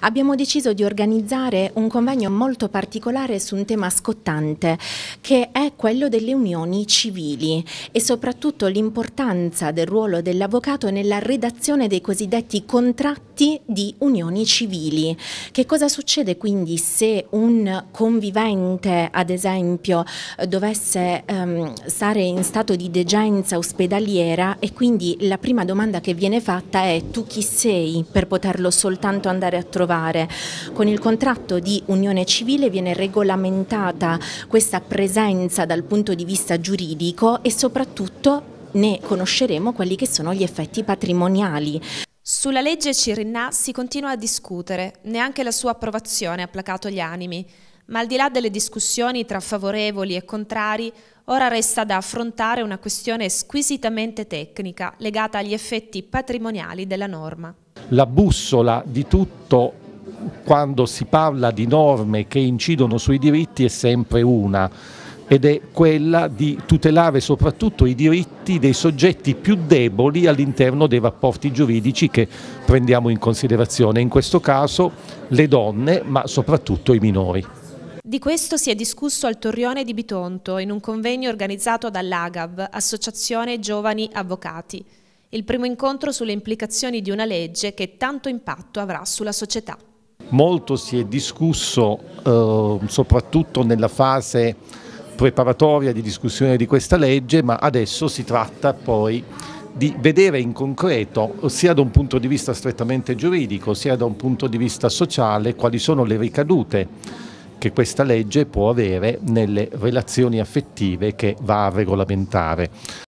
abbiamo deciso di organizzare un convegno molto particolare su un tema scottante che è quello delle unioni civili e soprattutto l'importanza del ruolo dell'avvocato nella redazione dei cosiddetti contratti di unioni civili. Che cosa succede quindi se un convivente, ad esempio, dovesse um, stare in stato di degenza ospedaliera e quindi la prima domanda che viene fatta è tu chi sei per poterlo soltanto andare a trovare rinnovare. Con il contratto di unione civile viene regolamentata questa presenza dal punto di vista giuridico e soprattutto ne conosceremo quelli che sono gli effetti patrimoniali. Sulla legge Cirinna si continua a discutere, neanche la sua approvazione ha placato gli animi, ma al di là delle discussioni tra favorevoli e contrari, ora resta da affrontare una questione squisitamente tecnica legata agli effetti patrimoniali della norma. La bussola di tutto quando si parla di norme che incidono sui diritti è sempre una ed è quella di tutelare soprattutto i diritti dei soggetti più deboli all'interno dei rapporti giuridici che prendiamo in considerazione, in questo caso le donne ma soprattutto i minori. Di questo si è discusso al Torrione di Bitonto in un convegno organizzato dall'AGAV, Associazione Giovani Avvocati, il primo incontro sulle implicazioni di una legge che tanto impatto avrà sulla società molto si è discusso, eh, soprattutto nella fase preparatoria di discussione di questa legge, ma adesso si tratta poi di vedere in concreto, sia da un punto di vista strettamente giuridico, sia da un punto di vista sociale, quali sono le ricadute che questa legge può avere nelle relazioni affettive che va a regolamentare.